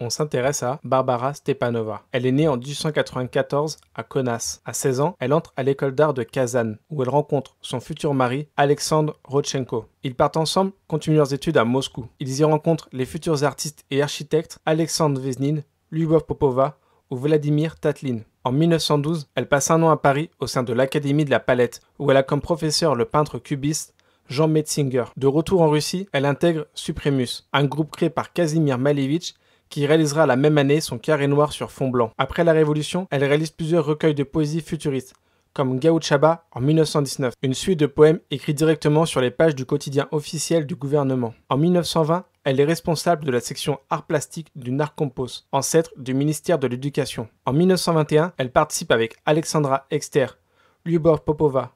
on s'intéresse à Barbara Stepanova. Elle est née en 1894 à Konas. À 16 ans, elle entre à l'école d'art de Kazan, où elle rencontre son futur mari, Alexandre Rodchenko. Ils partent ensemble, continuent leurs études à Moscou. Ils y rencontrent les futurs artistes et architectes Alexandre Vesnin, Lubov Popova ou Vladimir Tatlin. En 1912, elle passe un an à Paris au sein de l'Académie de la Palette, où elle a comme professeur le peintre cubiste Jean Metzinger. De retour en Russie, elle intègre Supremus, un groupe créé par Casimir Malevich qui réalisera la même année son carré noir sur fond blanc. Après la Révolution, elle réalise plusieurs recueils de poésie futuriste, comme Gauchaba en 1919, une suite de poèmes écrits directement sur les pages du quotidien officiel du gouvernement. En 1920, elle est responsable de la section art plastique du Narcompos, ancêtre du ministère de l'Éducation. En 1921, elle participe avec Alexandra Exter, Lyubov Popova,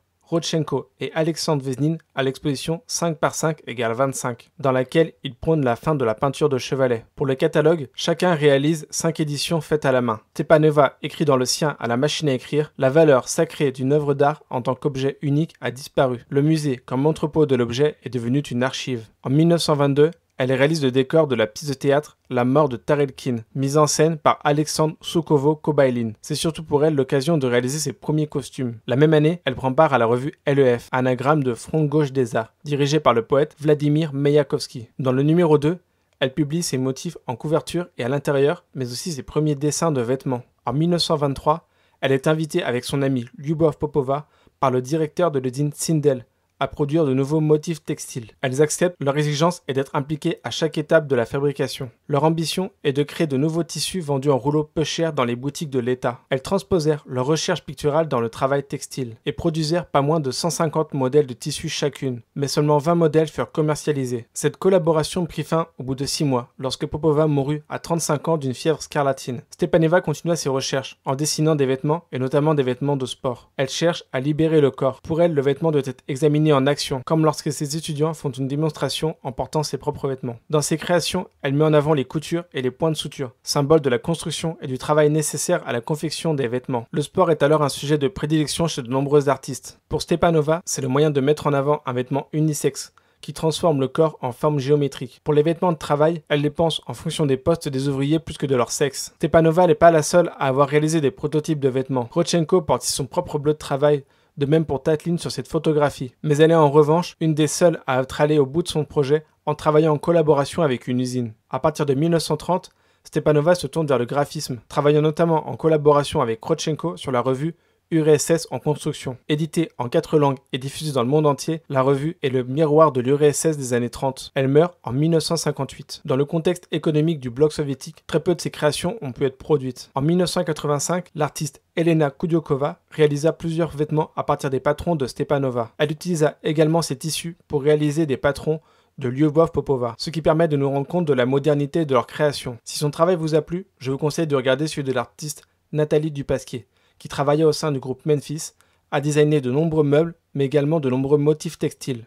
et Alexandre veznin à l'exposition 5 par 5 égale 25, dans laquelle ils prônent la fin de la peinture de chevalet. Pour le catalogue, chacun réalise cinq éditions faites à la main. Tepaneva écrit dans le sien à la machine à écrire La valeur sacrée d'une œuvre d'art en tant qu'objet unique a disparu. Le musée, comme entrepôt de l'objet, est devenu une archive. En 1922, elle réalise le décor de la pièce de théâtre La mort de Tarelkin, mise en scène par Alexandre Sukovo kobailin C'est surtout pour elle l'occasion de réaliser ses premiers costumes. La même année, elle prend part à la revue LEF, anagramme de Front Gauche des Arts, dirigée par le poète Vladimir Mayakovsky. Dans le numéro 2, elle publie ses motifs en couverture et à l'intérieur, mais aussi ses premiers dessins de vêtements. En 1923, elle est invitée avec son ami Lyubov Popova par le directeur de l'usine Sindel à produire de nouveaux motifs textiles. Elles acceptent leur exigence est d'être impliquées à chaque étape de la fabrication. Leur ambition est de créer de nouveaux tissus vendus en rouleaux peu chers dans les boutiques de l'État. Elles transposèrent leur recherche picturale dans le travail textile et produisèrent pas moins de 150 modèles de tissus chacune, mais seulement 20 modèles furent commercialisés. Cette collaboration prit fin au bout de 6 mois, lorsque Popova mourut à 35 ans d'une fièvre scarlatine. Stepaneva continua ses recherches en dessinant des vêtements et notamment des vêtements de sport. Elle cherche à libérer le corps. Pour elle, le vêtement doit être examiné en action, comme lorsque ses étudiants font une démonstration en portant ses propres vêtements. Dans ses créations, elle met en avant les coutures et les points de souture, symbole de la construction et du travail nécessaire à la confection des vêtements. Le sport est alors un sujet de prédilection chez de nombreux artistes. Pour Stepanova, c'est le moyen de mettre en avant un vêtement unisexe, qui transforme le corps en forme géométrique. Pour les vêtements de travail, elle les pense en fonction des postes des ouvriers plus que de leur sexe. Stepanova n'est pas la seule à avoir réalisé des prototypes de vêtements. Rochenko porte son propre bleu de travail de même pour Tatlin sur cette photographie, mais elle est en revanche une des seules à être allée au bout de son projet en travaillant en collaboration avec une usine. À partir de 1930, Stepanova se tourne vers le graphisme, travaillant notamment en collaboration avec Krotchenko sur la revue URSS en construction. Éditée en quatre langues et diffusée dans le monde entier, la revue est le miroir de l'URSS des années 30. Elle meurt en 1958. Dans le contexte économique du bloc soviétique, très peu de ses créations ont pu être produites. En 1985, l'artiste Elena Kudyokova réalisa plusieurs vêtements à partir des patrons de Stepanova. Elle utilisa également ses tissus pour réaliser des patrons de Lyubov Popova, ce qui permet de nous rendre compte de la modernité de leurs créations. Si son travail vous a plu, je vous conseille de regarder celui de l'artiste Nathalie Dupasquier qui travaillait au sein du groupe Memphis, a designé de nombreux meubles, mais également de nombreux motifs textiles.